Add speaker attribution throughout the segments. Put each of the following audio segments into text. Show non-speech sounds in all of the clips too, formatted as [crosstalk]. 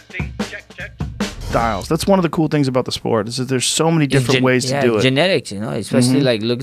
Speaker 1: testing. Check, check. That's one of the cool things about the sport
Speaker 2: is that there's so many different gen- ways yeah, to do it. Genetics, you know, especially mm-hmm. like look,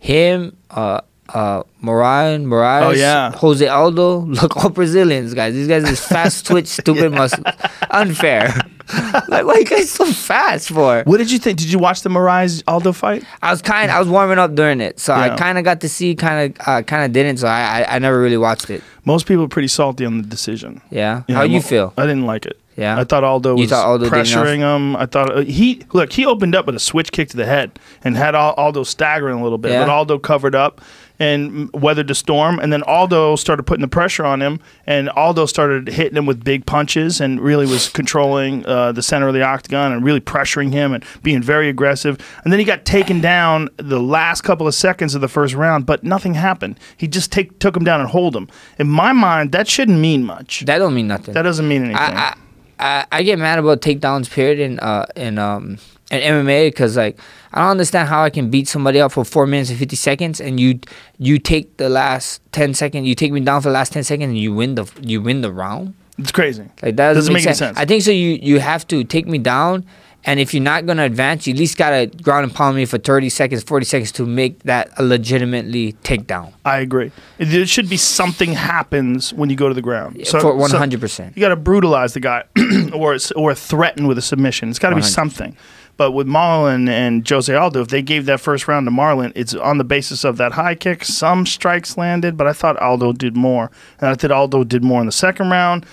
Speaker 2: him, uh, uh, Mariah, oh, yeah. Jose Aldo. [laughs] Look, all Brazilians, guys. These guys is fast [laughs] twitch, stupid muscle. muscles. Unfair. [laughs] like, like it's so fast for. What did you think? Did you watch the Mirai's Aldo fight? I was kind. I was warming up during it, so yeah. I kind of got to see, kind of, uh, kind of didn't. So I, I, I, never really watched it. Most people are pretty salty on the decision. Yeah. yeah How I'm, you feel? I didn't like it.
Speaker 1: Yeah, I thought Aldo was thought Aldo pressuring him. I thought uh, he look he opened up with a switch kick to the head and had Aldo staggering a little bit, yeah. but Aldo covered up and weathered the storm. And then Aldo started putting the pressure on him, and Aldo started hitting him with big punches and really was controlling uh, the center of the octagon and really pressuring him and being very aggressive. And then he got taken down the last couple of seconds of the first round, but nothing happened. He just take, took him down and hold him. In my mind, that shouldn't mean much. That
Speaker 2: don't mean nothing. That doesn't mean anything. I, I I, I get mad about takedowns period in uh in um in MMA because like I don't understand how I can beat somebody up for four minutes and fifty seconds and you you take the last ten seconds you take me down for the last ten seconds and you win the you win the round. It's crazy. Like that doesn't, doesn't make, make sense. sense. I think so. You you have to take me down and if you're not going to advance, you at least got to ground and pound me for 30 seconds, 40 seconds to make that a legitimately takedown.
Speaker 1: I agree. There should be something happens when you go to the ground. So, for 100%. So you got to brutalize the guy [clears throat] or, or threaten with a submission. It's got to be something. But with Marlon and Jose Aldo, if they gave that first round to Marlon, it's on the basis of that high kick. Some strikes landed, but I thought Aldo did more. And I thought Aldo did more in the second round.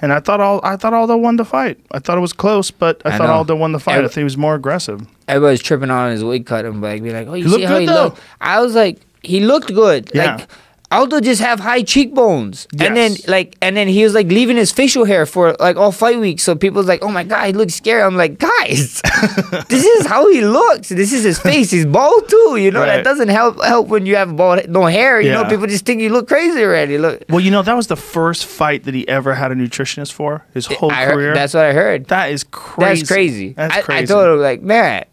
Speaker 1: And I thought all I thought Aldo won the fight. I thought it was close, but I, I thought know. Aldo won the fight. I, I think he was
Speaker 2: more aggressive. Everybody's tripping on his weight cut and like be like, oh, you he see how good, he though. looked? I was like, he looked good. Yeah. Like Aldo just have high cheekbones, yes. and then like, and then he was like leaving his facial hair for like all fight weeks, So people's like, "Oh my god, he looks scary." I'm like, guys, [laughs] this is how he looks. This is his face. He's bald too. You know right. that doesn't help help when you have bald no hair. You yeah. know people just think you look crazy already. Look.
Speaker 1: Well, you know that was the first fight that he ever
Speaker 2: had a nutritionist for his whole I career. Heard, that's what I heard. That is crazy. That's crazy. That's I, I told him like, man,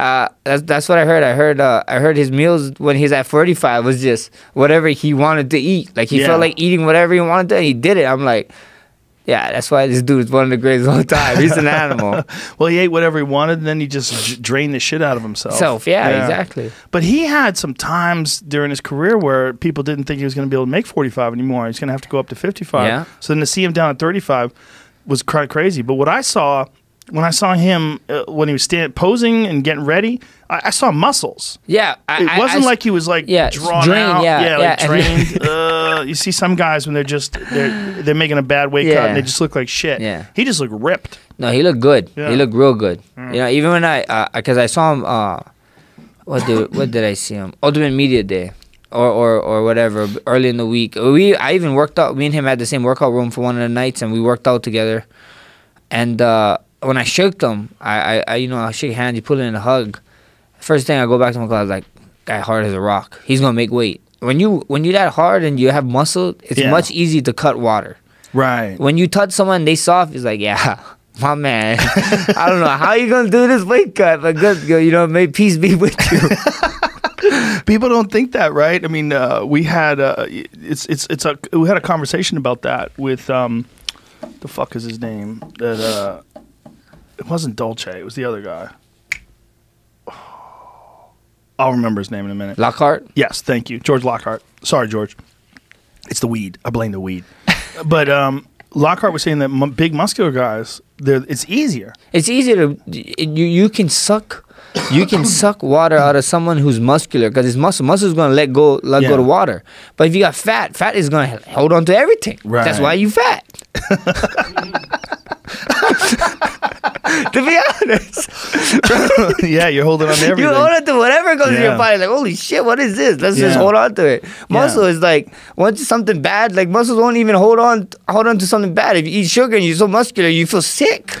Speaker 2: uh, that's that's what I heard. I heard uh, I heard his meals when he's at 45 was just whatever he wanted to eat. Like he yeah. felt like eating whatever he wanted to, and he did it. I'm like, yeah, that's why this dude is one of the greatest of all time. He's an animal. [laughs] well, he ate whatever he wanted, and then
Speaker 1: he just drained the shit out of himself. Self, yeah, yeah, exactly. But he had some times during his career where people didn't think he was going to be able to make 45 anymore. He's going to have to go up to 55. Yeah. So then to see him down at 35 was kind of crazy. But what I saw when I saw him uh, when he was stand, posing and getting ready, I, I saw muscles.
Speaker 2: Yeah, I, it wasn't I, like he was like yeah, drawn drained, out. Yeah, yeah, yeah. Like drained.
Speaker 1: uh, you see some guys when they're just they're they're making a bad weight yeah. cut and they just
Speaker 2: look like shit. Yeah, he just looked ripped. No, he looked good. Yeah. He looked real good. Mm. You know, even when I because uh, I saw him. Uh, what did what did I see him? Ultimate Media Day. Or, or, or whatever early in the week we I even worked out me and him had the same workout room for one of the nights and we worked out together and uh when I shook them, I, I, I you know, I shake hands, you pull in a hug. First thing I go back to my class, like, guy hard as a rock. He's gonna make weight. When you when you that hard and you have muscle, it's yeah. much easier to cut water. Right. When you touch someone, they soft. It's like, yeah, [laughs] my man. I don't know how you gonna do this weight cut, but good, you know, may peace be with you. [laughs] people don't think that, right?
Speaker 1: I mean, uh, we had uh, it's it's it's a we had a conversation about that with um, the fuck is his name that uh, it wasn't Dolce. It was the other guy. [sighs] I'll remember his name in a minute. Lockhart. Yes, thank you, George Lockhart. Sorry, George. It's the weed. I blame the weed. [laughs] but um,
Speaker 2: Lockhart was saying that m- big muscular guys, it's easier. It's easier to you. You can suck. You can [coughs] suck water out of someone who's muscular because his muscle muscle is gonna let go let yeah. go to water. But if you got fat, fat is gonna hold on to everything. Right. That's why you fat. [laughs] [laughs] [laughs]
Speaker 1: yeah, you're holding on to [laughs] everything. You hold on
Speaker 2: to whatever goes yeah. in your body. Like, holy shit, what is this? Let's yeah. just hold on to it. Muscle yeah. is like once something bad, like muscles won't even hold on hold on to something bad. If you eat sugar and you're so muscular, you feel sick.